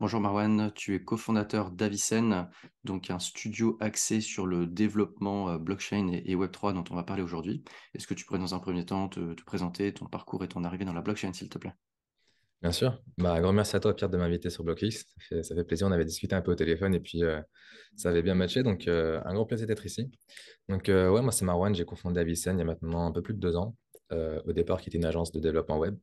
Bonjour Marwan, tu es cofondateur d'Avicen, donc un studio axé sur le développement euh, blockchain et, Web3 dont on va parler aujourd'hui. Est-ce que tu pourrais dans un premier temps te, présenter ton parcours et ton arrivée dans la blockchain, s'il te plaît Bien sûr. Bah, grand merci à toi, Pierre, de m'inviter sur BlockX. Ça fait, plaisir. On avait discuté un peu au téléphone et puis euh, ça avait bien matché. Donc, euh, un grand plaisir d'être ici. Donc, ouais, moi, c'est Marwan. J'ai cofondé Avicen il y a maintenant un peu plus de deux ans. au départ, qui était une agence de développement web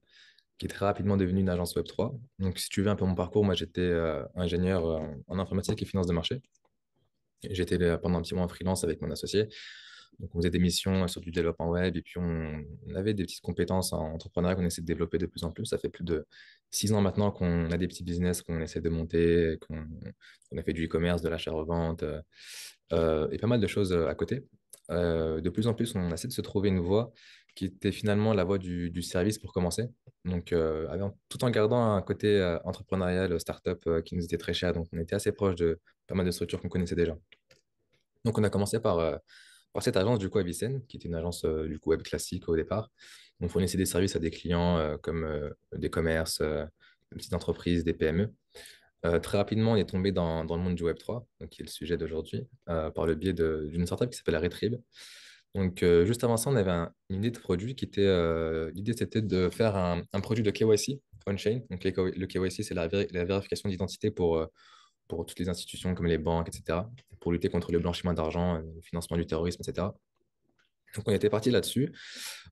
qui est très rapidement devenue une agence Web3. Donc, si tu veux un peu mon parcours, moi, j'étais euh, ingénieur euh, en informatique et finance de marché. J'étais pendant un petit moment en freelance avec mon associé. Donc, on faisait des missions sur du développement web et puis on, avait des petites compétences en entrepreneuriat qu'on essaie de développer de plus en plus. Ça fait plus de six ans maintenant qu'on a des petits business qu'on essaie de monter, qu'on a fait du e-commerce, de l'achat-revente euh, et pas mal de choses à côté. Euh, de plus en plus, on essaie de se trouver une voie qui était finalement la voie du, service pour commencer. Donc, euh, tout en gardant un côté euh, entrepreneurial, entrepreneurial, startup qui nous était très cher. Donc, on était assez proche de pas mal de structures qu'on connaissait déjà. Donc, on a commencé par, cette agence du coup à qui était une agence du coup web classique au départ. On fournissait des services à des clients comme des commerces, des petites entreprises, des PME. Euh, très rapidement, il est tombé dans, le monde du Web3, donc qui est le sujet d'aujourd'hui, euh, par le biais d'une startup qui s'appelle Retrib. Donc, euh, juste avant ça, on avait une idée de produit qui était. L'idée, c'était de faire un, produit de KYC on-chain. le KYC, c'est la, vérification d'identité pour, pour toutes les institutions comme les banques, etc., pour lutter contre le blanchiment d'argent, le financement du terrorisme, etc. Donc on était parti là-dessus,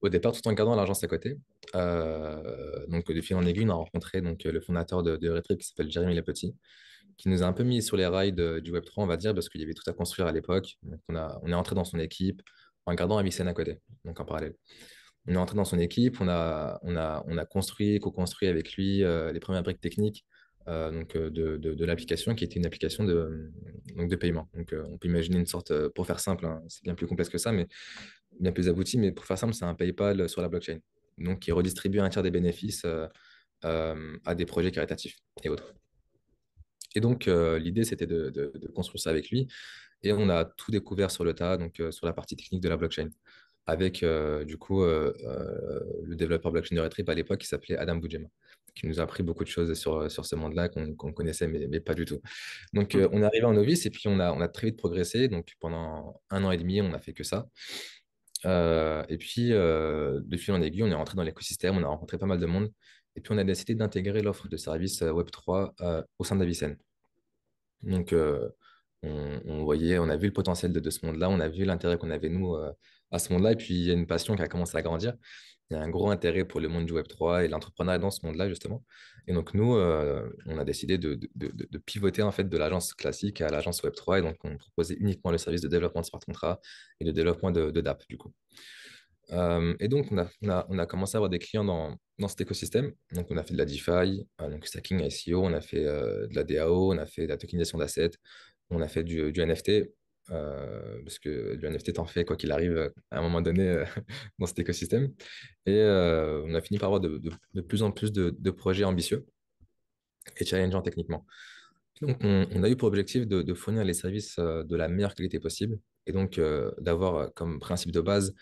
au départ tout en gardant l'argent à côté. Euh, donc de fil en aiguille, on a rencontré donc, le fondateur de, de Retrip qui s'appelle Jérémy Lepetit, qui nous a un peu mis sur les rails du Web3, on va dire, parce qu'il y avait tout à construire à l'époque. on, a, on est entré dans son équipe en gardant Avicenne à côté, donc en parallèle. On est entré dans son équipe, on a, on a, on a construit, co-construit avec lui euh, les premières briques techniques euh, donc, de, l'application qui était une application de, de paiement. Donc, on peut imaginer une sorte, pour faire simple, hein, c'est bien plus complexe que ça, mais bien plus abouti, mais pour faire simple, c'est un PayPal sur la blockchain. Donc, qui redistribue un tiers des bénéfices euh, euh, à des projets caritatifs et autres. Et donc, euh, l'idée, c'était de, construire ça avec lui. Et on a tout découvert sur le tas, donc sur la partie technique de la blockchain avec du coup le développeur blockchain de Retrip à l'époque qui s'appelait Adam Boudjema, qui nous a appris beaucoup de choses sur, sur ce monde-là qu'on connaissait mais, pas du tout. Donc on est arrivé en novice et puis on a, on a très vite progressé. Donc pendant un an et demi, on n'a fait que ça. Euh, et puis, depuis de fil en on est rentré dans l'écosystème, on a rencontré pas mal de monde. Et puis, on a décidé d'intégrer l'offre de services euh, Web3 euh, au sein d'Avicen. Donc, on, on, voyait, on a vu le potentiel de ce monde-là, on a vu l'intérêt qu'on avait, nous, à ce monde-là. Et puis, il y a une passion qui a commencé à grandir il y a un gros intérêt pour le monde du Web3 et l'entrepreneuriat dans ce monde-là, justement. Et donc, nous, euh, on a décidé de, pivoter en fait de l'agence classique à l'agence Web3. Et donc, on proposait uniquement le service de développement de smart contracts et de développement de, DAP, du coup. Euh, et donc, on a, commencé à avoir des clients dans, cet écosystème. Donc, on a fait de la DeFi, euh, donc stacking, ICO, on a fait de la DAO, on a fait de la tokenisation d'assets, on a fait du, du NFT. Euh, parce que l'UNFT en fait quoi qu'il arrive à un moment donné euh, dans cet écosystème. Et euh, on a fini par avoir de, plus en plus de, projets ambitieux et challengeants techniquement. Donc, on, on a eu pour objectif de, fournir les services de la meilleure qualité possible et donc d'avoir comme principe de base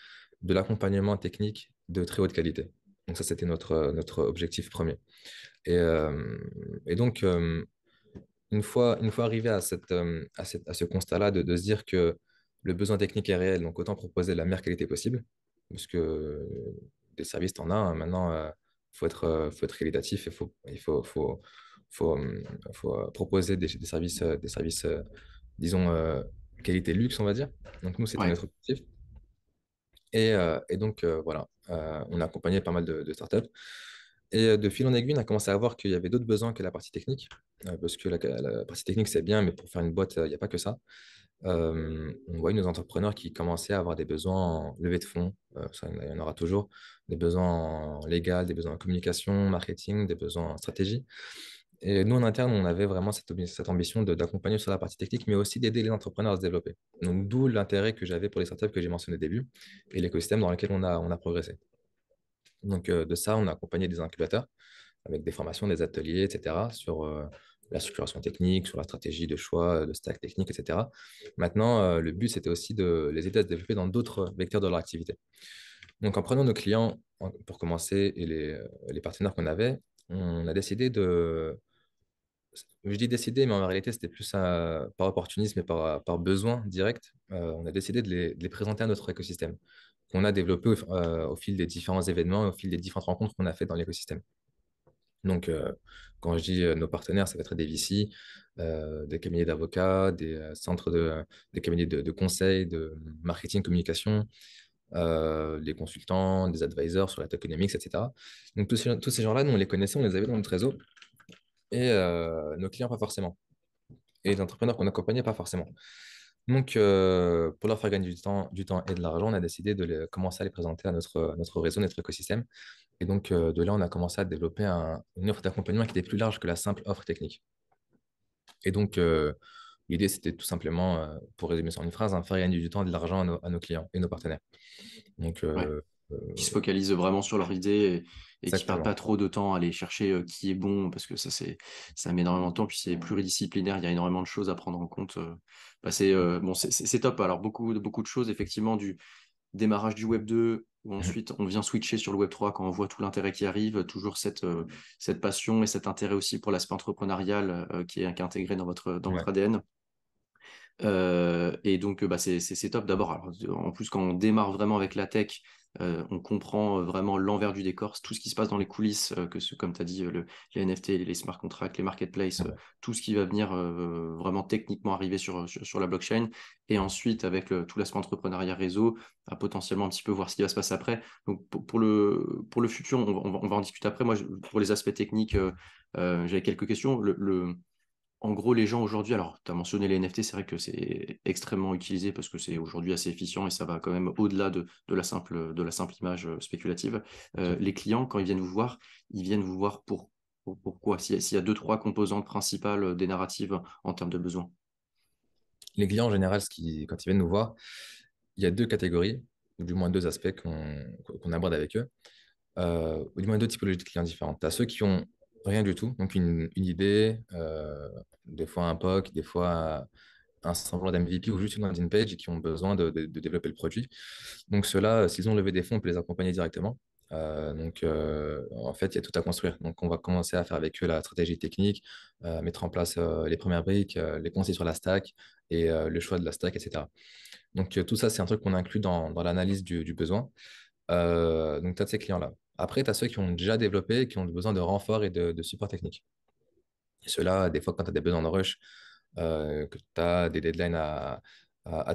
de l'accompagnement technique de très haute qualité. Donc, ça, c'était notre, notre objectif premier. Et, et donc, une fois, une fois arrivé à, cette, euh, à, cette, à ce constat-là, de, de, se dire que le besoin technique est réel, donc autant proposer la meilleure qualité possible, parce que des services, en as. Hein. Maintenant, il euh, faut, être, euh, faut être qualitatif et faut, il faut, faut, faut, faut proposer des, services, des services disons, qualité luxe, on va dire. Donc, nous, c'était notre objectif. Et, et donc, voilà, on a accompagné pas mal de, de startups. Et euh, de fil en aiguille, on a commencé à voir qu'il y avait d'autres besoins que la partie technique, euh, parce que la, partie technique, c'est bien, mais pour faire une boîte, euh, il n'y a pas que ça. on voit nos entrepreneurs qui commençaient à avoir des besoins levés de fonds, ça, il y en aura toujours, des besoins en des besoins en communication, marketing, des besoins en stratégie. Et nous, en interne, on avait vraiment cette, cette ambition d'accompagner sur la partie technique, mais aussi d'aider les entrepreneurs à se développer. Donc, d'où l'intérêt que j'avais pour les startups que j'ai mentionné au début et l'écosystème dans lequel on a progressé. Donc, euh, de ça, on a accompagné des incubateurs avec des formations, des ateliers, etc., sur euh, la structuration technique, sur la stratégie de choix, euh, de stack technique, etc. Maintenant, le but, c'était aussi de les aider à se développer dans d'autres vecteurs de leur activité. Donc, en prenant nos clients, pour commencer, et les, partenaires qu'on avait, on a décidé de... Je dis décidé, mais en réalité, c'était plus par opportunisme et par, besoin direct. on a décidé de les, présenter à notre écosystème qu'on a développé euh, au, fil des différents événements, au fil des différentes rencontres qu'on a fait dans l'écosystème. Donc, euh, quand je dis euh, nos partenaires, ça va être des VC, des cabinets d'avocats, des centres de, des cabinets de, conseil, de marketing, communication, des consultants, des advisors sur la tokenomics, etc. Donc tous ces, gens-là, nous, les connaissons on les avait dans notre réseau, et nos clients, pas forcément. Et les entrepreneurs qu'on accompagnait, pas forcément. Donc, euh, pour leur faire gagner du temps, du temps et de l'argent, on a décidé de les, commencer à les présenter à notre, notre réseau, notre écosystème. Et donc, euh, de là, on a commencé à développer une offre d'accompagnement qui était plus large que la simple offre technique. Et donc, euh, l'idée, c'était tout simplement, pour résumer ça en une phrase, hein, faire gagner du temps et de l'argent à, nos clients et nos partenaires. Donc, euh, qui se focalisent vraiment sur leur idée et, qui ne perdent pas trop de temps à aller chercher euh, qui est bon, parce que ça, c'est, ça met énormément de temps, puis c'est pluridisciplinaire, il y a énormément de choses à prendre en compte. Euh. Bah, c'est, bon, c'est, top. Alors, beaucoup, beaucoup de choses, effectivement, du démarrage du Web 2, où mmh. ensuite on vient switcher sur le Web 3 quand on voit tout l'intérêt qui arrive, toujours cette, cette passion et cet intérêt aussi pour l'aspect entrepreneurial qui, est, intégré dans votre, dans votre ADN. et donc, bah, c'est top d'abord. En plus, quand on démarre vraiment avec la tech, euh, on comprend euh, vraiment l'envers du décor, tout ce qui se passe dans les coulisses, euh, que ce, comme tu as dit, les NFT, les smart contracts, les marketplaces, ah tout ce qui va venir vraiment techniquement arriver sur, sur, la blockchain. Et ensuite, avec tout l'aspect entrepreneuriat réseau, à potentiellement un petit peu voir ce qui va se passer après. Donc, pour, le, pour le futur, on, va, en discuter après. Moi, pour les aspects techniques, j'avais quelques questions en gros, les gens aujourd'hui, alors tu as mentionné les NFT, c'est vrai que c'est extrêmement utilisé parce que c'est aujourd'hui assez efficient et ça va quand même au-delà de, la, simple, image euh, spéculative. Euh, les clients, quand ils viennent vous voir, ils viennent vous voir pour, pourquoi S'il y a deux, trois composantes principales des narratives en termes de besoins. Les clients, en général, qui, quand ils viennent nous voir, il y a deux catégories, ou du moins deux aspects qu'on aborde avec eux, euh, ou du moins deux typologies de clients différentes. Tu as ceux qui ont Rien du tout. Donc, une, idée, euh, des fois un POC, des fois un semblant d'MVP ou juste une landing page qui ont besoin de, développer le produit. Donc, ceux-là, euh, s'ils ont levé des fonds, on peut les accompagner directement. Euh, donc, en fait, il y a tout à construire. Donc, on va commencer à faire avec eux la stratégie technique, mettre en place les premières briques, les conseils sur la stack et le choix de la stack, etc. Donc, tout ça, c'est un truc qu'on inclut dans, l'analyse du, du, besoin. donc, tu as de ces clients-là. Après, tu as ceux qui ont déjà développé qui ont besoin de renfort et de, de support technique. Et ceux-là, des fois, quand tu as des besoins de rush, euh, que tu as des deadlines à,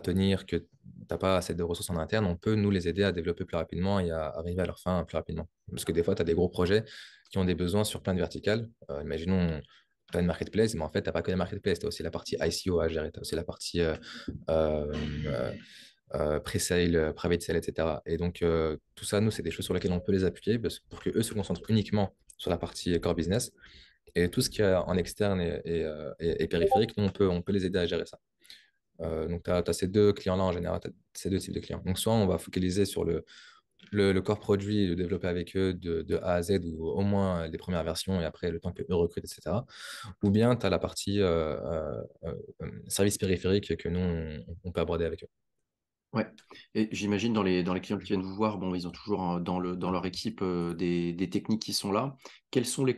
tenir, que tu n'as pas assez de ressources en interne, on peut nous les aider à développer plus rapidement et à arriver à leur fin plus rapidement. Parce que des fois, tu as des gros projets qui ont des besoins sur plein de verticales. Euh, imaginons, tu as une marketplace, mais en fait, tu n'as pas que la marketplace, tu as aussi la partie ICO à gérer, tu as aussi la partie euh, euh, pre-sale, euh, private sale, etc. Et donc, euh, tout ça, nous, c'est des choses sur lesquelles on peut les appuyer parce, pour qu'eux se concentrent uniquement sur la partie core business. Et tout ce qui est en externe et, périphérique, nous, on peut, on peut les aider à gérer ça. donc, tu as, ces deux clients-là en général, as ces deux types de clients. Donc, soit on va focaliser sur le, le, core produit, le développer avec eux de, A à Z, ou au moins les premières versions et après le temps qu'eux recrutent, etc. Ou bien tu as la partie service périphérique que nous, on peut aborder avec eux. Ouais. Et j'imagine dans les, dans les clients qui viennent vous voir, bon, ils ont toujours dans, le, dans leur équipe euh, des, techniques qui sont là. Quelles sont les,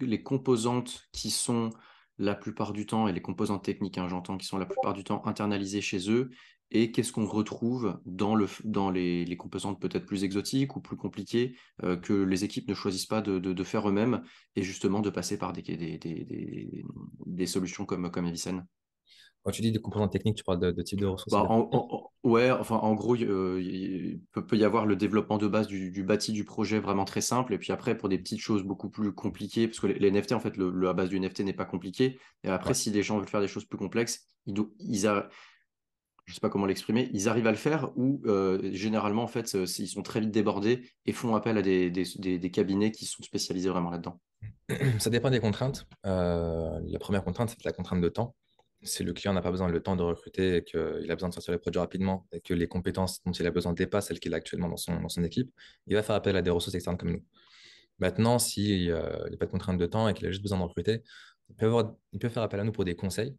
les composantes qui sont la plupart du temps, et les composantes techniques, hein, j'entends, qui sont la plupart du temps internalisées chez eux, et qu'est-ce qu'on retrouve dans, le, dans les, composantes peut-être plus exotiques ou plus compliquées euh, que les équipes ne choisissent pas de, faire eux-mêmes, et justement de passer par des, des, solutions comme, comme quand tu dis des composants techniques, tu parles de, type de ressources bah, en, Ouais, enfin, en gros, euh, il, peut, y avoir le développement de base du, bâti du projet vraiment très simple. Et puis après, pour des petites choses beaucoup plus compliquées, parce que les, NFT, en fait, la base du NFT n'est pas compliqué. Et après, si des gens veulent faire des choses plus complexes, ils, je ne sais pas comment l'exprimer, ils arrivent à le faire ou euh, généralement, en fait, euh, ils sont très vite débordés et font appel à des, cabinets qui sont spécialisés vraiment là-dedans. Ça dépend des contraintes. la première contrainte, c'est la contrainte de temps si le client n'a pas besoin le temps de recruter et qu'il a besoin de faire sortir les produits rapidement et que les compétences dont il a besoin dépassent celles qu'il a actuellement dans son, dans son équipe, il va faire appel à des ressources externes comme nous. Maintenant, s'il si, euh, il n'est pas de contrainte de temps et qu'il a juste besoin de recruter, il peut, avoir, il peut, faire appel à nous pour des conseils,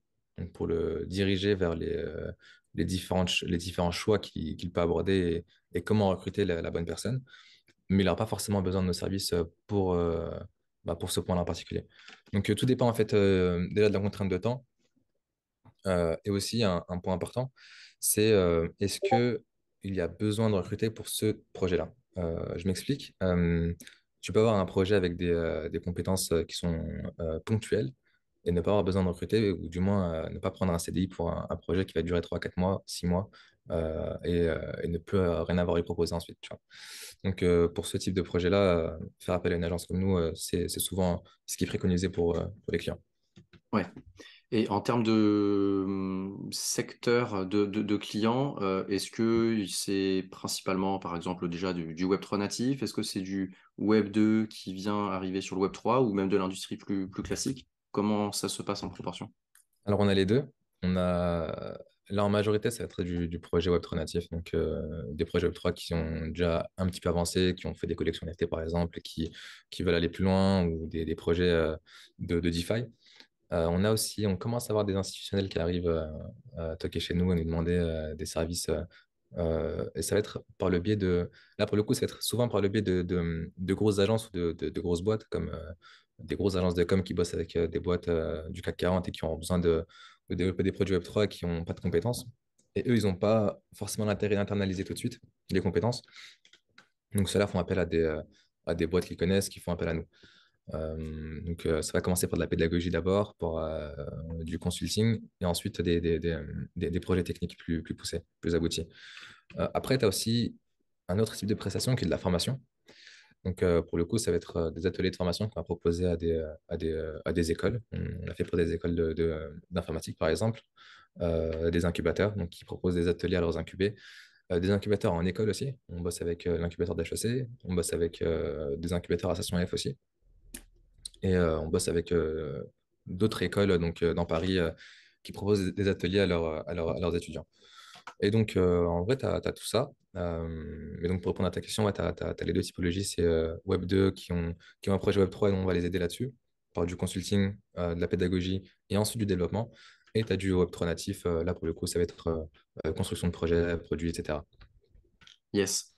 pour le diriger vers les, euh, les différents choix qu'il peut aborder et, comment recruter la, bonne personne. Mais il n'aura pas forcément besoin de nos services euh, pour, bah, pour ce point-là en particulier. Donc, tout dépend en fait déjà de la contrainte de temps euh, et aussi, un, point important, c'est euh, est-ce que qu'il y a besoin de recruter pour ce projet-là euh, Je m'explique. tu peux avoir un projet avec des, compétences qui sont ponctuelles et ne pas avoir besoin de recruter, ou du moins ne pas prendre un CDI pour un, projet qui va durer 3, 4 mois, 6 mois, et, ne plus rien avoir à lui proposer ensuite. Donc, pour ce type de projet-là, faire appel à une agence comme nous, c'est souvent ce qui est préconisé pour, pour les clients. Ouais. Et en termes de mmh, secteur de, clients, euh, est-ce que c'est principalement, par exemple, déjà du, Web3 natif Est-ce que c'est du Web2 qui vient arriver sur le Web3 ou même de l'industrie plus, classique Comment ça se passe en proportion Alors, on a les deux. On a... Là, en majorité, ça va être du, projet Web3 natif, donc euh, des projets Web3 qui sont déjà un petit peu avancé, qui ont fait des collections NFT, par exemple, et qui, veulent aller plus loin, ou des, projets euh, de DeFi. Euh, on a aussi, on commence à avoir des institutionnels qui arrivent euh, à toquer chez nous et nous demander euh, des services. et ça va être par le biais de, là pour le coup, ça va être souvent par le biais de, de, grosses agences ou de, grosses boîtes, comme des grosses agences de com qui bossent avec des boîtes du CAC 40 et qui ont besoin de, développer des produits Web3 qui n'ont pas de compétences. Et eux, ils n'ont pas forcément l'intérêt d'internaliser tout de suite les compétences. Donc ceux-là font appel à des, à des boîtes qu'ils connaissent, qui font appel à nous donc, ça va commencer par de la pédagogie d'abord, pour du consulting, et ensuite des, projets techniques plus, plus, poussés, plus aboutis. après, tu as aussi un autre type de prestation qui est de la formation. Donc, pour le coup, ça va être des ateliers de formation qu'on va proposer à des, à des, écoles. On l'a fait pour des écoles d'informatique, par exemple, des incubateurs, donc qui proposent des ateliers à leurs incubés. des incubateurs en école aussi. On bosse avec l'incubateur d'HEC, on bosse avec des incubateurs à Station F aussi, et euh, on bosse avec euh, d'autres écoles donc, euh, dans Paris qui proposent des ateliers à, à, leurs étudiants. Et donc, en vrai, tu as, tout ça. Euh, mais donc, pour répondre à ta question, tu as, les deux typologies. C'est Web 2 qui ont, qui ont un projet Web 3 et on va les aider là-dessus, par du consulting, de la pédagogie et ensuite du développement. Et tu as du Web 3 natif. là, pour le coup, ça va être construction de projets produits etc. Yes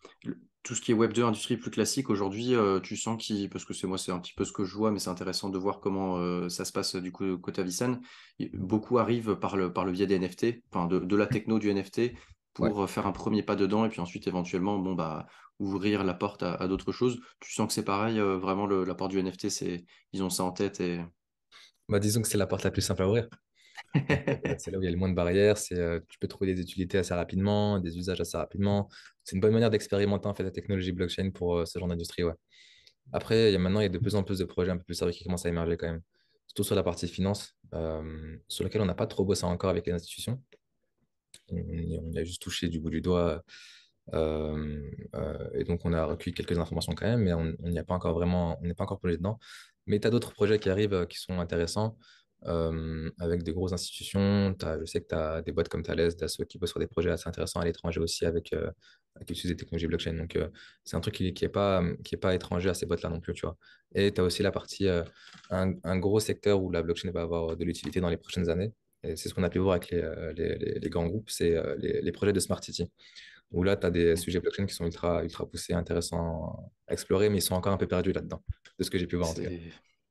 tout ce qui est Web 2, industrie plus classique, aujourd'hui, euh, tu sens qui, parce que c'est moi, c'est un petit peu ce que je vois, mais c'est intéressant de voir comment euh, ça se passe euh, du coup côté Avicenne. Beaucoup arrivent par le, par le biais des NFT, enfin de, la mmh. techno du NFT, pour faire un premier pas dedans et puis ensuite éventuellement, bon bah ouvrir la porte à, d'autres choses. Tu sens que c'est pareil, vraiment la porte du NFT, c'est ils ont ça en tête et. Bah, disons que c'est la porte la plus simple à ouvrir c'est là où il y a le moins de barrières. C'est, euh, tu peux trouver des utilités assez rapidement, des usages assez rapidement. C'est une bonne manière d'expérimenter en fait la technologie blockchain pour euh, ce genre d'industrie. Ouais. Après, il maintenant il y a de plus en plus de projets un peu plus sérieux qui commencent à émerger quand même, surtout sur la partie finance, euh, sur laquelle on n'a pas trop bossé encore avec les institutions. On, on a juste touché du bout du doigt. et donc, on a recueilli quelques informations quand même, mais on n'y a pas encore vraiment, on n'est pas encore plongé dedans. Mais tu as d'autres projets qui arrivent qui sont intéressants avec des grosses institutions. je sais que tu as des boîtes comme Thales, ceux qui peuvent sur des projets assez intéressants à l'étranger aussi avec, l'utilisation des technologies blockchain. Donc, c'est un truc qui n'est pas, est pas étranger à ces boîtes-là non plus. Tu vois. Et tu as aussi la partie, un, gros secteur où la blockchain va avoir de l'utilité dans les prochaines années. Et c'est ce qu'on a pu voir avec les, les, grands groupes, c'est les, projets de Smart City où là, tu as des mmh. sujets blockchain qui sont ultra, ultra poussés, intéressants à explorer, mais ils sont encore un peu perdus là-dedans, de ce que j'ai pu voir en tout cas.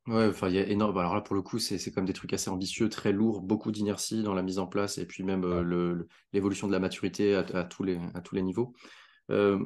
Ouais, enfin, il y a énorme. Bah, alors là, pour le coup, c'est quand même des trucs assez ambitieux, très lourds, beaucoup d'inertie dans la mise en place et puis même euh, l'évolution de la maturité à, tous, les, à tous les niveaux. Euh,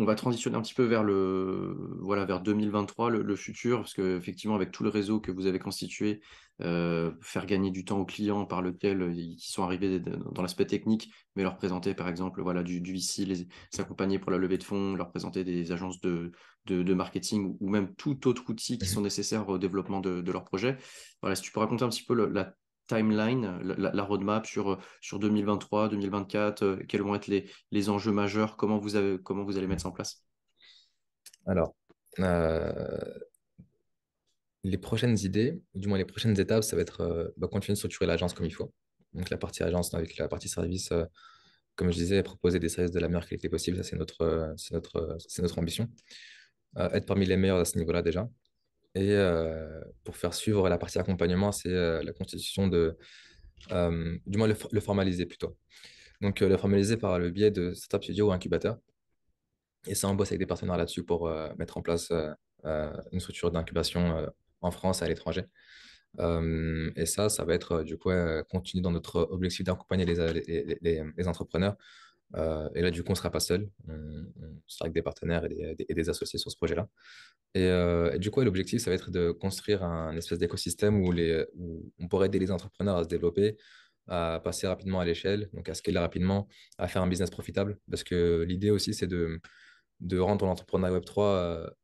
on va transitionner un petit peu vers le voilà vers 2023, le, futur, parce qu'effectivement, avec tout le réseau que vous avez constitué, euh, faire gagner du temps aux clients par lequel ils sont arrivés dans l'aspect technique, mais leur présenter par exemple voilà du, du VC, les pour la levée de fonds, leur présenter des agences de, de, marketing ou même tout autre outil qui mhm. sont nécessaires au développement de, leur projet. Voilà, si tu peux raconter un petit peu la timeline, la, roadmap sur, euh, sur 2023, 2024, euh, quels vont être les, les enjeux majeurs, comment vous, avez, comment vous allez mettre ça en place Alors, euh, les prochaines idées, du moins les prochaines étapes, ça va être bah, continuer de structurer l'agence comme il faut. Donc la partie agence avec la partie service, comme je disais, proposer des services de la meilleure qualité possible, ça c'est notre, notre, notre ambition. Euh, être parmi les meilleurs à ce niveau-là déjà. Et euh, pour faire suivre la partie accompagnement, c'est euh, la constitution de, du moins le, formaliser plutôt. Donc le formaliser par le biais de Startup Studio ou Incubateur. Et ça, on bosse avec des partenaires là-dessus pour mettre en place une structure d'incubation en France et à l'étranger. et ça, ça va être du coup continuer dans notre objectif d'accompagner les, les, entrepreneurs euh, et là, du coup, on ne sera pas seul. On, sera avec des partenaires et des, associés sur ce projet-là. Et, euh, du coup, l'objectif, ça va être de construire un, espèce d'écosystème où, on pourrait aider les entrepreneurs à se développer, à passer rapidement à l'échelle, donc à scaler rapidement, à faire un business profitable. Parce que l'idée aussi, c'est de, rendre l'entrepreneuriat Web3 à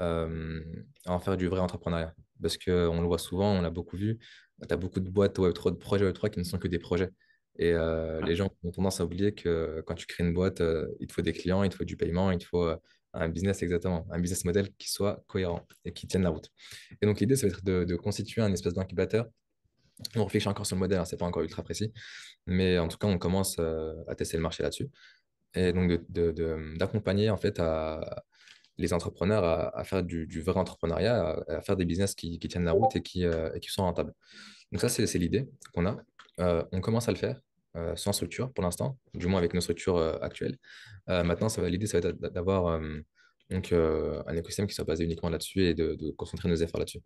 euh, en faire du vrai entrepreneuriat. Parce qu'on le voit souvent, on l'a beaucoup vu, tu as beaucoup de boîtes Web3, de projets Web3 qui ne sont que des projets. Et euh, les gens ont tendance à oublier que quand tu crées une boîte, euh, il te faut des clients, il te faut du paiement, il te faut euh, un business exactement, un business model qui soit cohérent et qui tienne la route. Et donc l'idée, ça va être de, constituer un espèce d'incubateur. On réfléchit encore sur le modèle, hein, c'est pas encore ultra précis, mais en tout cas, on commence à tester le marché là-dessus. Et donc d'accompagner en fait à les entrepreneurs à, faire du, vrai entrepreneuriat, à, faire des business qui, tiennent la route et qui, et qui sont rentables. Donc ça, c'est l'idée qu'on a. on commence à le faire euh, sans structure pour l'instant, du moins avec nos structures euh, actuelles. Euh, maintenant, l'idée, ça va être d'avoir donc un écosystème qui soit basé uniquement là-dessus et de, concentrer nos efforts là-dessus.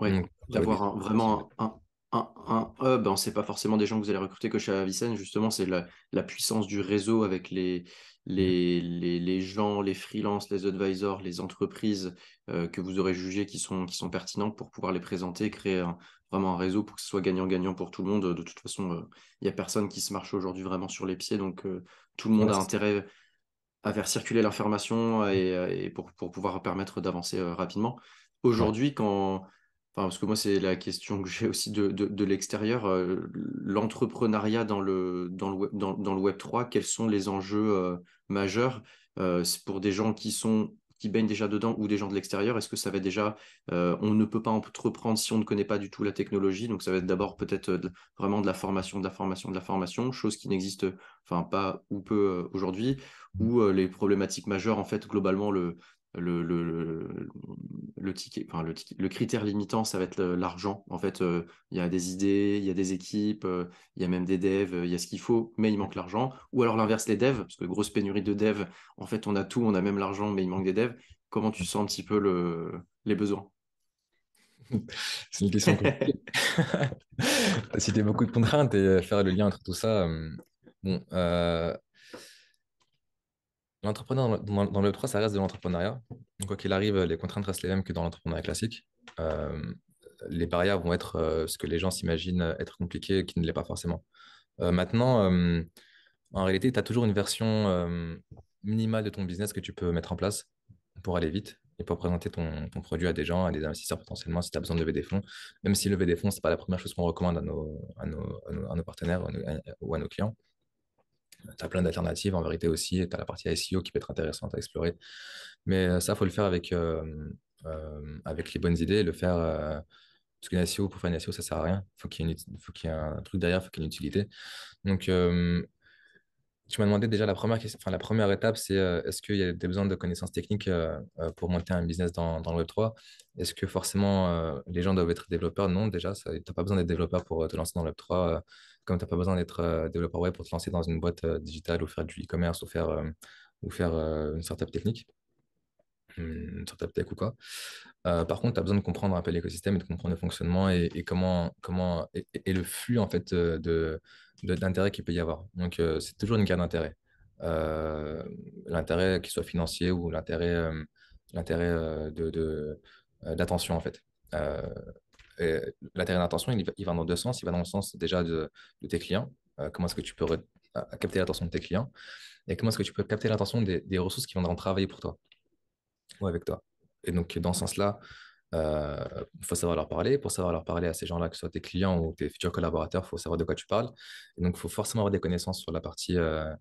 Oui, d'avoir vraiment un, un, hub. Hein, Ce n'est pas forcément des gens que vous allez recruter que chez Avicenne, justement, c'est la, puissance du réseau avec mm. les, les, les, gens, les freelances, les advisors, les entreprises que vous aurez jugées qui sont, qui sont pertinentes pour pouvoir les présenter, créer un, vraiment un réseau pour que ce soit gagnant-gagnant pour tout le monde. De toute façon, il euh, n'y a personne qui se marche aujourd'hui vraiment sur les pieds, donc euh, tout le monde a intérêt à faire circuler l'information et, euh, pour, pouvoir permettre d'avancer rapidement. Aujourd'hui, quand, parce que moi, c'est la question que j'ai aussi de, l'extérieur. L'entrepreneuriat dans le, dans, web, dans, le Web3, quels sont les enjeux majeurs Pour des gens qui sont qui baignent déjà dedans ou des gens de l'extérieur Est-ce que ça va déjà, euh, on ne peut pas entreprendre si on ne connaît pas du tout la technologie Donc ça va être d'abord peut-être euh, vraiment de la formation, de la formation, de la formation, chose qui n'existe enfin pas ou peu euh, aujourd'hui, ou les problématiques majeures, en fait, globalement, le, le, le, le, ticket, le, critère limitant, ça va être l'argent. En fait, euh, il y a des idées, il y a des équipes, euh, il y a même des devs, euh, il y a ce qu'il faut, mais il manque l'argent. Ou alors l'inverse, les devs, parce que grosse pénurie de devs, en fait, on a tout, on a même l'argent, mais il manque des devs. Comment tu sens un petit peu le, les besoins C'est une question compliquée. C'était beaucoup de contraintes et faire le lien entre tout ça. Bon, L'entrepreneur dans, le 3, ça reste de l'entrepreneuriat. quoi qu'il arrive, les contraintes restent les mêmes que dans l'entrepreneuriat classique. Euh, les barrières vont être euh, ce que les gens s'imaginent être compliqué qui ne l'est pas forcément. Euh, maintenant, en réalité, tu as toujours une version minimale de ton business que tu peux mettre en place pour aller vite et pour présenter ton, produit à des gens, à des investisseurs potentiellement, si tu as besoin de lever des fonds. Même si lever des fonds, ce n'est pas la première chose qu'on recommande à nos partenaires ou à nos clients tu as plein d'alternatives en vérité aussi, et tu as la partie SEO qui peut être intéressante à explorer. Mais euh, ça, faut le faire avec, euh, euh, avec les bonnes idées, le faire. Parce que SEO, pour faire une SEO, ça sert à rien. Faut il ait faut qu'il y ait un truc derrière, faut il faut qu'il y ait une utilité. Donc, tu m'as demandé déjà la première question, enfin, la première étape, c'est est-ce qu'il y a des besoins de connaissances techniques pour monter un business dans, dans le Web3 Est-ce que forcément les gens doivent être développeurs Non, déjà, tu n'as pas besoin d'être développeur pour te lancer dans le Web3 comme tu n'as pas besoin d'être euh, développeur web pour te lancer dans une boîte euh, digitale ou faire du e-commerce ou faire, euh, ou faire une startup technique, une startup tech ou quoi. par contre, tu as besoin de comprendre un peu l'écosystème et de comprendre le fonctionnement et, comment, comment et, le flux en fait de, d'intérêt qu'il peut y avoir. Donc, c'est toujours une guerre d'intérêt. l'intérêt qu'il soit financier ou l'intérêt, l'intérêt de, d'attention en fait. Et l'intérêt d'attention, il, il, va dans deux sens. Il va dans le sens déjà de, de tes clients. Euh, comment est-ce que tu peux capter l'attention de tes clients et comment est-ce que tu peux capter l'attention des, des, ressources qui vont travailler pour toi ou avec toi. Et donc, dans ce sens-là, il euh, faut savoir leur parler. Pour savoir leur parler à ces gens-là, que ce soit tes clients ou tes futurs collaborateurs, il faut savoir de quoi tu parles. Et donc, il faut forcément avoir des connaissances sur la partie euh,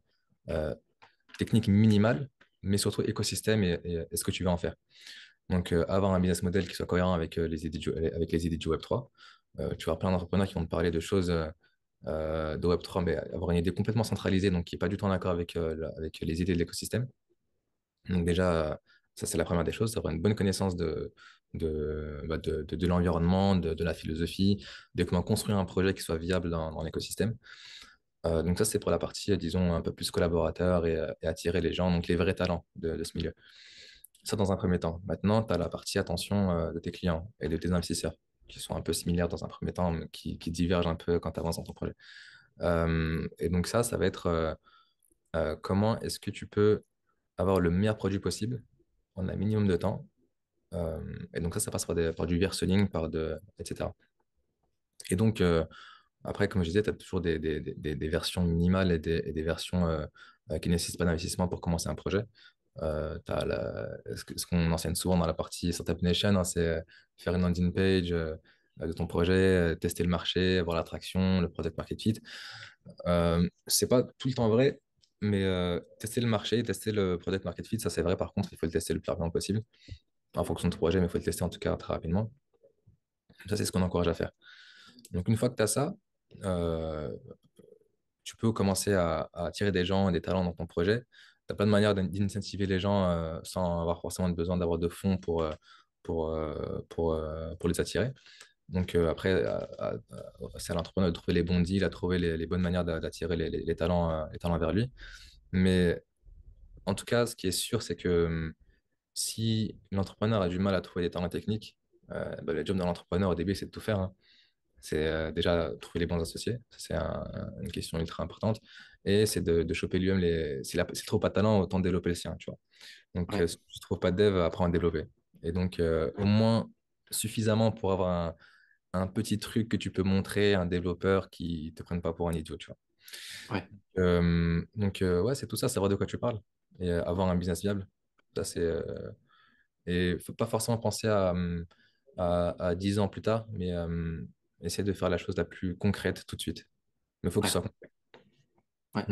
technique minimale, mais surtout écosystème et, et, ce que tu veux en faire. Donc, euh, avoir un business model qui soit cohérent avec, euh, les, idées du, avec les idées du Web3. Euh, tu vas plein d'entrepreneurs qui vont te parler de choses de Web3, mais avoir une idée complètement centralisée, donc qui n'est pas du tout en accord avec, les idées de l'écosystème. Donc, déjà, ça, c'est la première des choses, avoir une bonne connaissance de, bah, l'environnement, de, la philosophie, de comment construire un projet qui soit viable dans, l'écosystème. donc ça, c'est pour la partie, disons, un peu plus collaborateur et, attirer les gens, donc les vrais talents de, de ce milieu. Ça, dans un premier temps. Maintenant, tu as la partie attention euh, de tes clients et de tes investisseurs, qui sont un peu similaires dans un premier temps, mais qui, divergent un peu quand tu avances dans ton projet. Euh, et donc ça, ça va être euh, comment est-ce que tu peux avoir le meilleur produit possible en un minimum de temps. et donc ça, ça passe par, du versionning par de, etc. Et donc, après, comme je disais, tu as toujours des, versions minimales et des, versions qui ne nécessitent pas d'investissement pour commencer un projet. Euh, ce qu'on enseigne souvent dans la partie Startup Nation, hein, c'est euh, faire une landing page euh, de ton projet, tester le marché, voir l'attraction, le product market fit. Euh, c'est pas tout le temps vrai, mais tester le marché, tester le product market fit, ça c'est vrai. Par contre, il faut le tester le plus rapidement possible en fonction de ton projet, mais il faut le tester en tout cas très rapidement. Ça, c'est ce qu'on encourage à faire. Donc, une fois que tu as ça, tu peux commencer à, à attirer des gens et des talents dans ton projet tu a plein de manière d'incentiver les gens euh, sans avoir forcément besoin d'avoir de fonds pour, euh, pour, euh, pour, pour, les attirer. Donc après, c'est à l'entrepreneur de trouver les bons deals, à trouver les, les bonnes manières d'attirer les, talents, les talents vers lui. Mais en tout cas, ce qui est sûr, c'est que hum, si l'entrepreneur a du mal à trouver des talents techniques, bah, le job de l'entrepreneur au début, c'est de tout faire. Hein c'est euh, déjà trouver les bons associés, c'est une question ultra importante, et c'est de, choper lui-même les. S'il trop pas de talent, autant développer le sien, tu vois. Donc, euh, si tu ne trouves pas de dev, apprends à développer. Et donc, euh, au moins suffisamment pour avoir un, petit truc que tu peux montrer à un développeur qui ne te prenne pas pour un idiot, tu vois. donc, ouais, c'est tout ça, savoir de quoi tu parles et avoir un business viable. Ça, c'est. et faut pas forcément penser à, hum, à, 10 ans plus tard, mais hum, Essayer de faire la chose la plus concrète tout de suite. il il faut que soit concret.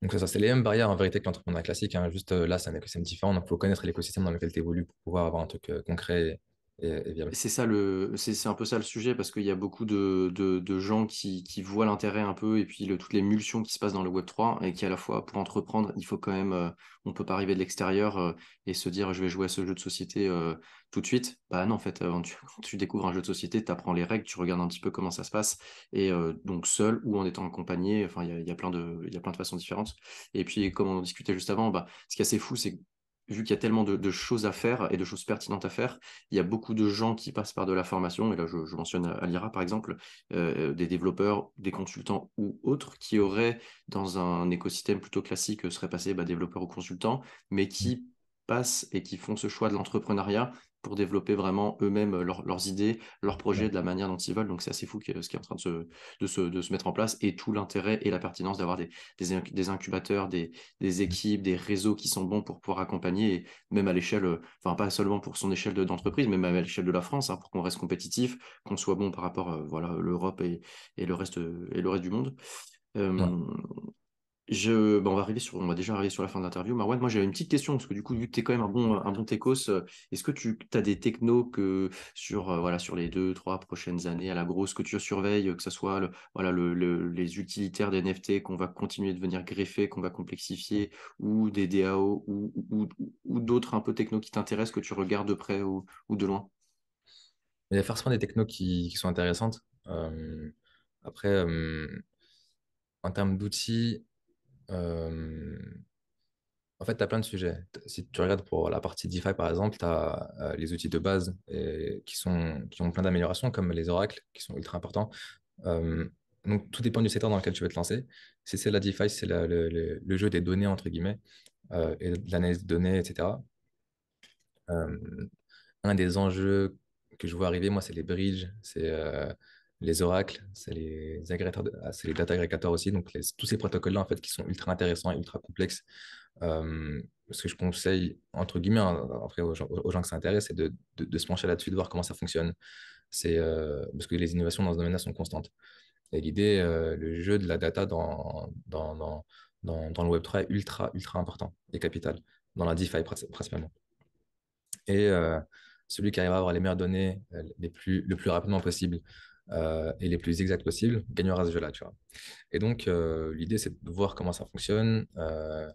Donc, euh, ça, c'est les mêmes barrières en vérité que l'entrepreneuriat classique. Hein. Juste euh, là, c'est un écosystème différent. Donc, il faut connaître l'écosystème dans lequel tu évolues pour pouvoir avoir un truc euh, concret et, C'est ça le, c'est un peu ça le sujet parce qu'il y a beaucoup de, de, gens qui, qui voient l'intérêt un peu et puis toutes les mutations qui se passent dans le Web 3 et qui à la fois pour entreprendre, il faut quand même, euh, on peut pas arriver de l'extérieur euh, et se dire je vais jouer à ce jeu de société euh, tout de suite. Bah non en fait, quand tu, découvres un jeu de société, tu apprends les règles, tu regardes un petit peu comment ça se passe et donc seul ou en étant accompagné, enfin il y a, y a, plein de, il y a plein de façons différentes. Et puis comme on discutait juste avant, bah, ce qui est assez fou c'est vu qu'il y a tellement de, choses à faire et de choses pertinentes à faire, il y a beaucoup de gens qui passent par de la formation, et là je, mentionne mentionne Alira par exemple, euh, des développeurs, des consultants ou autres qui auraient dans un écosystème plutôt classique serait passé bah, développeurs ou consultants, mais qui mmh. passent et qui font ce choix de l'entrepreneuriat pour développer vraiment eux-mêmes euh, leurs idées, leurs projets, de la manière dont ils veulent. Donc c'est assez fou ce qui est en train de se, de se, mettre en place et tout l'intérêt et la pertinence d'avoir des, incubateurs, des, équipes, des réseaux qui sont bons pour pouvoir accompagner, même à l'échelle, euh, enfin pas seulement pour son échelle d'entreprise, mais même à l'échelle de la France, hein, pour qu'on reste compétitif, qu'on soit bon par rapport à euh, voilà l'Europe et, le reste, et le reste du monde. Bah, on va arriver sur, on déjà arriver sur la fin de l'interview. Marwan, moi j'ai une petite question parce que du coup, vu tu es quand même un bon, un bon techos, euh, est-ce que tu as des technos que sur, euh, voilà, sur les deux, trois prochaines années à la grosse que tu surveilles, que ce soit le, voilà, les utilitaires des NFT qu'on va continuer de venir greffer, qu'on va complexifier, ou des DAO, ou, d'autres un peu technos qui t'intéressent, que tu regardes de près ou, de loin Il y a forcément des technos qui, sont intéressantes. Euh, après, en termes d'outils, euh, en fait, tu as plein de sujets. Si tu regardes pour la partie DeFi, par exemple, tu as euh, les outils de base qui, sont, qui ont plein d'améliorations, comme les oracles, qui sont ultra importants. Euh, donc, tout dépend du secteur dans lequel tu veux te lancer. Si c'est la DeFi, c'est le, jeu des données, entre guillemets, et l'analyse de données, etc. un des enjeux que je vois arriver, moi, c'est les bridges, c'est les oracles, c'est les, ah, les data agrégateurs aussi. Donc, tous ces protocoles-là, en fait, qui sont ultra intéressants et ultra complexes. Euh, ce que je conseille, entre guillemets, hein, après, aux, gens, qui s'intéressent, c'est de, de, se pencher là-dessus, de voir comment ça fonctionne. C'est, euh, parce que les innovations dans ce domaine-là sont constantes. Et l'idée, euh, le jeu de la data dans, dans, le Web3 est ultra, ultra important et capital, dans la DeFi principalement. Et celui qui arrivera à avoir les meilleures données les plus, le plus rapidement possible, euh, et les plus exacts possibles, gagnera ce jeu-là, tu vois. Et donc, euh, l'idée, c'est de voir comment ça fonctionne. Euh,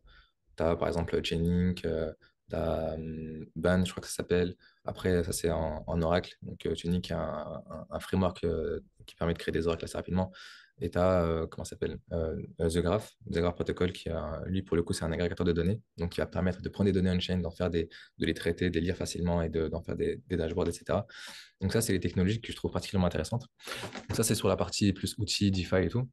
tu as, par exemple, Chainlink, euh, tu as hum, Ban, je crois que ça s'appelle. Après, ça, c'est en, Oracle. Donc, Chainlink a un, un framework qui permet de créer des oracles assez rapidement. Et tu as, euh, comment s'appelle euh, The Graph, The Graph Protocol, qui a, lui, pour le coup, c'est un agrégateur de données, donc qui va permettre de prendre des données on-chain, d'en faire des, de les traiter, de les lire facilement et d'en faire des, dashboards, etc. Donc, ça, c'est les technologies que je trouve particulièrement intéressantes. Donc, ça, c'est sur la partie plus outils, DeFi et tout.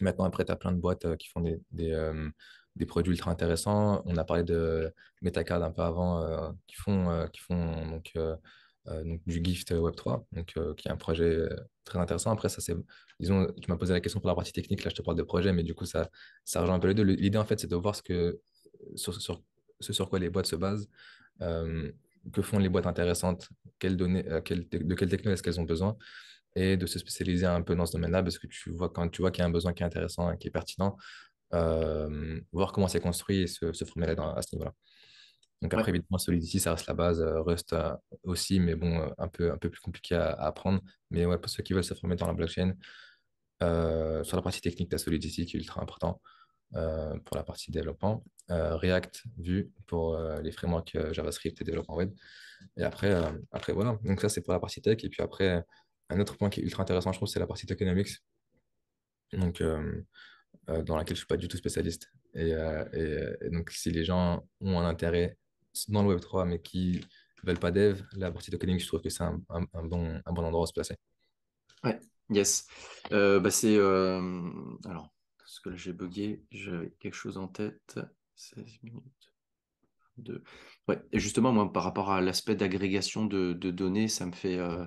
Maintenant, après, tu as plein de boîtes euh, qui font des, des, euh, des, produits ultra intéressants. On a parlé de Metacard un peu avant, qui font, qui font donc, euh, donc du Gift Web3, donc, euh, qui est un projet euh, très intéressant. Après, ça, c'est, disons, tu m'as posé la question pour la partie technique, là, je te parle de projet, mais du coup, ça, ça rejoint un peu les deux. L'idée, en fait, c'est de voir ce, que, sur, sur, ce sur quoi les boîtes se basent, que font les boîtes intéressantes, quelles données, de quelles technologies est-ce qu'elles ont besoin, et de se spécialiser un peu dans ce domaine-là, parce que tu vois, quand tu vois qu'il y a un besoin qui est intéressant, qui est pertinent, voir comment c'est construit et se, se former là à ce niveau-là. Donc après, évidemment, Solidity, ça reste la base, euh, Rust euh, aussi, mais bon, euh, un peu, un peu plus compliqué à, apprendre. Mais ouais, pour ceux qui veulent se former dans la blockchain, sur la partie technique, tu as Solidity qui est ultra important pour la partie développement. React, Vue pour les frameworks JavaScript et développement web. Et après, après voilà. Donc ça, c'est pour la partie tech. Et puis après, un autre point qui est ultra intéressant, je trouve, c'est la partie tokenomics. Donc, dans laquelle je ne suis pas du tout spécialiste. Et, et donc, si les gens ont un intérêt dans le Web3, mais qui ne veulent pas dev, la partie coding, je trouve que c'est un, bon, un bon endroit à se placer. Ouais, yes. Euh, bah c'est, euh, alors, parce que là, j'ai bugué, j'avais quelque chose en tête. 16 minutes. De... Ouais. Et justement, moi, par rapport à l'aspect d'agrégation de, données, ça me fait, euh,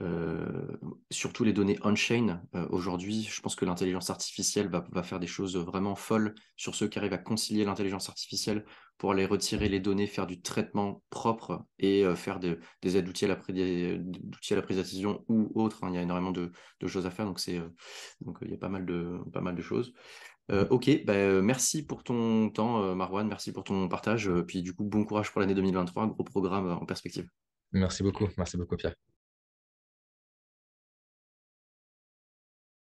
euh, surtout les données on-chain, euh, aujourd'hui, je pense que l'intelligence artificielle va, faire des choses vraiment folles sur ceux qui arrivent à concilier l'intelligence artificielle pour aller retirer les données, faire du traitement propre et euh, faire des aides d'outils à, la prise de décision ou autre hein. Il y a énormément de, choses à faire, donc, donc il y a pas mal de, pas mal de choses. Mm. ok, bah, merci pour ton temps, Marwan, merci pour ton partage. puis du coup, bon courage pour l'année 2023, gros programme en perspective. Merci beaucoup, merci beaucoup, Pierre.